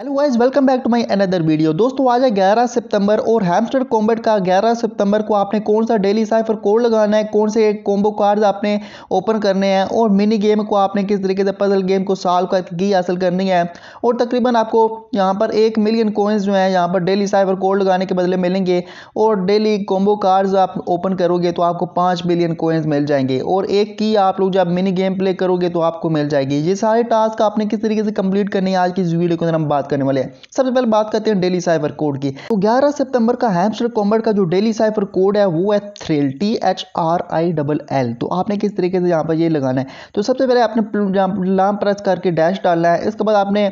hello guys welcome back to my another video दोस्तों आज है 11 सितंबर और हैमस्टर कॉम्बेट का 11 सितंबर को आपने कौन सा डेली साइफर कोड लगाना है कौन से कॉम्बो कार्ड आपने ओपन करने हैं और मिनी गेम को आपने किस तरीके से पजल गेम को सॉल्व करके हासिल करनी है और तकरीबन आपको यहाँ पर एक मिलियन कोइंस जो है यहाँ पर डेली साइफर कोड लगाने के बदले मिलेंगे और डेली कॉम्बो कार्ड आप ओपन करोगे तो आपको पाँच मिलियन कोइंस मिल जाएंगे और एक की आप लोग जब मिनी गेम प्ले करोगे तो आपको मिल जाएगी ये सारे टास्क आपने किस तरीके से कम्प्लीट करनी है आज की इस वीडियो के अंदर हम बात करने वाले हैं सबसे पहले बात करते हैं डेली साइफर कोड की तो 11 सितंबर का हैम्स्टर कॉम्बर्ट का जो डेली साइफर कोड है वो है thrill T H R I double L तो आपने किस तरीके से यहाँ पर ये लगाना है तो सबसे पहले आपने लाम प्रेस करके डैश डालना है इसके बाद आपने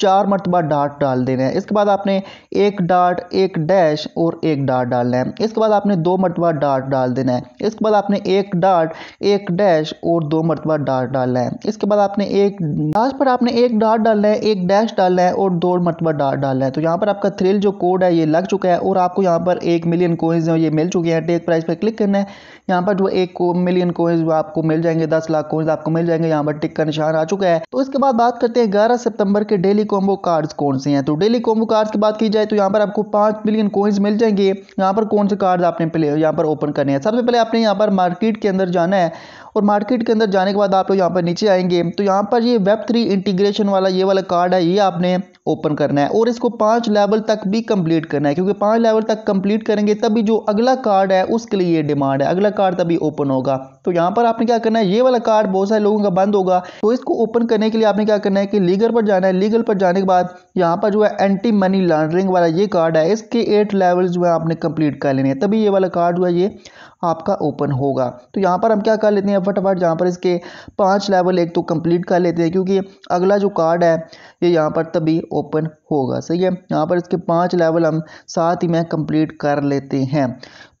चार मरतबा डाट डाल देना है इसके बाद आपने एक डाट एक डैश और एक डाट डालना है इसके बाद आपने दो मरतबा डाट डाल देना है इसके बाद आपने एक डाट एक डैश और दो मरतबा डाट डालना है इसके बाद आपने एक लास्ट पर आपने एक डाट डालना है एक डैश डालना है और और दो मरतबा डा, डालना है तो यहाँ पर आपका थ्रिल जो कोड है ये लग चुका है और आपको यहाँ पर एक मिलियन कोइंस जो ये मिल चुके हैं टेक प्राइस पर क्लिक करना है यहाँ पर जो एक को, मिलियन कोइंस जो आपको मिल जाएंगे दस लाख कोइंस आपको मिल जाएंगे यहाँ पर टिक का निशान आ चुका है तो इसके बाद बात करते हैं ग्यारह सितंबर के डेली कॉम्बो कार्ड्स कौन से हैं तो डेली कॉम्बो कार्ड्स की बात की जाए तो यहाँ पर आपको पाँच मिलियन कोइंस मिल जाएंगे यहाँ पर कौन से कार्ड आपने प्ले यहाँ पर ओपन करने हैं सबसे पहले आपने यहाँ पर मार्केट के अंदर जाना है और मार्केट के अंदर जाने के बाद आप लोग यहाँ पर नीचे आएंगे तो यहाँ पर ये वेब थ्री इंटीग्रेशन वाला ये वाला कार्ड है ये आपने ओपन करना है और इसको पांच लेवल तक भी कंप्लीट करना है क्योंकि पांच लेवल तक कंप्लीट करेंगे तभी जो अगला कार्ड है उसके लिए ये डिमांड है अगला कार्ड तभी ओपन होगा तो यहाँ पर आपने क्या करना है ये वाला कार्ड बहुत सारे लोगों का बंद होगा तो इसको ओपन करने के लिए आपने क्या करना है कि लीगल पर जाना है लीगल पर जाने के बाद यहाँ पर जो है एंटी मनी लॉन्ड्रिंग वाला ये कार्ड है इसके एट लेवल जो है आपने कंप्लीट कर लेने हैं तभी ये वाला कार्ड जो है ये आपका ओपन होगा तो यहाँ पर हम क्या कर लेते हैं फटाफट यहाँ पर इसके पाँच लेवल एक तो कंप्लीट कर लेते हैं क्योंकि अगला जो कार्ड है ये यहाँ पर तभी open होगा सही है यहाँ पर इसके पांच लेवल हम साथ ही में कंप्लीट कर लेते हैं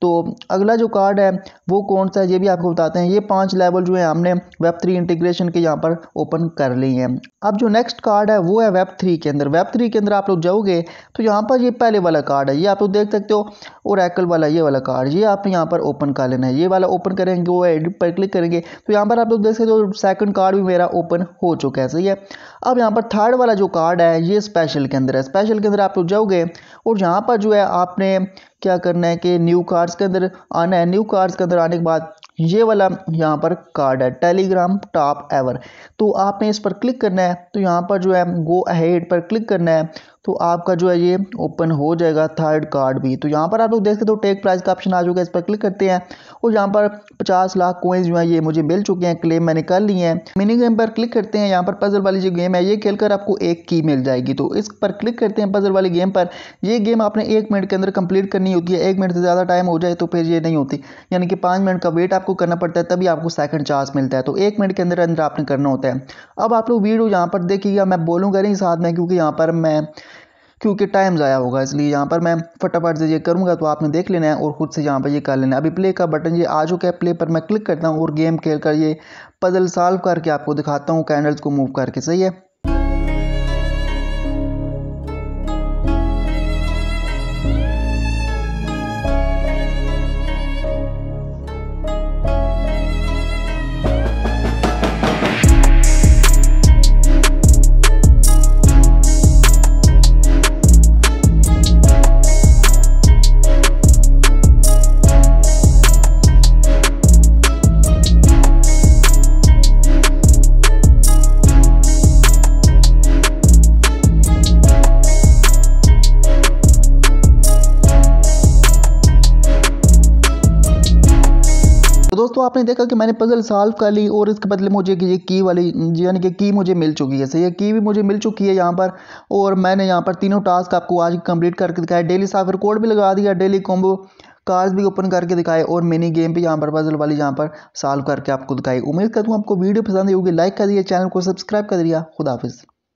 तो अगला जो कार्ड है वो कौन सा है ये भी आपको बताते हैं ये पांच लेवल जो है हमने वेब थ्री इंटीग्रेशन के यहाँ पर ओपन कर लिए हैं अब जो नेक्स्ट कार्ड है वो है वेब थ्री के अंदर वेब थ्री के अंदर आप लोग जाओगे तो यहाँ पर ये पहले वाला कार्ड है ये आप लोग देख सकते हो और एकल वाला ये वाला कार्ड ये आपने यहाँ पर ओपन कर लेना है ये वाला ओपन करेंगे वो एडिट पर क्लिक करेंगे तो यहाँ पर आप लोग देख सकते हो सेकंड कार्ड भी मेरा ओपन हो चुका है सही है अब यहाँ पर थर्ड वाला जो कार्ड है ये स्पेशल के अंदर है स्पेशल के अंदर आप लोग जाओगे और यहाँ पर जो है आपने क्या करना है कि न्यू कार्ड्स के अंदर आना है न्यू कार्ड्स के अंदर आने के बाद ये वाला यहाँ पर कार्ड है टेलीग्राम टॉप एवर तो आपने इस पर क्लिक करना है तो यहाँ पर जो है गो अहेड पर क्लिक करना है तो आपका जो है ये ओपन हो जाएगा थर्ड कार्ड भी तो यहाँ पर आप लोग देख सकते हो टेक प्राइस का ऑप्शन आ चुका है इस पर क्लिक करते हैं और यहाँ पर 50 लाख कोइंस जो है ये मुझे मिल चुके हैं क्लेम मैंने कर लिए हैं मिनी गेम पर क्लिक करते हैं यहाँ पर पजल वाली जो गेम है ये खेलकर आपको एक की मिल जाएगी तो इस पर क्लिक करते हैं पजल वाली गेम पर यह गेम आपने एक मिनट के अंदर कंप्लीट करनी नहीं होती है एक मिनट से ज़्यादा टाइम हो जाए तो फिर ये नहीं होती यानी कि पाँच मिनट का वेट आपको करना पड़ता है तभी आपको सेकंड चार्ज मिलता है तो एक मिनट के अंदर अंदर आपने करना होता है अब आप लोग वीडियो यहाँ पर देखिएगा मैं बोलूँगा नहीं साथ में क्योंकि यहाँ पर मैं क्योंकि टाइम ज़ाया होगा इसलिए यहाँ पर मैं फटाफट से ये करूँगा तो आपने देख लेना है और ख़ुद से यहाँ पर ये कर लेना है अभी प्ले का बटन ये आ चुका है प्ले पर मैं क्लिक करता हूँ और गेम खेल कर ये पजल सॉल्व करके आपको दिखाता हूँ कैंडल्स को मूव करके सही है दोस्तों आपने देखा कि मैंने पज़ल सॉल्व कर ली और इसके बदले मुझे ये की वाली यानी कि की मुझे मिल चुकी है सही है की भी मुझे मिल चुकी है यहाँ पर और मैंने यहाँ पर तीनों टास्क आपको आज कंप्लीट करके दिखाया डेली साफ कोड भी लगा दिया डेली कॉम्बो कार्ड्स भी ओपन करके दिखाए और मिनी गेम भी यहाँ पर पजल वाली यहाँ पर सॉल्व करके आपको दिखाई उम्मीद करता हूँ आपको वीडियो पसंद आई होगी लाइक कर दिया चैनल को सब्सक्राइब कर दिया खुदाफिज़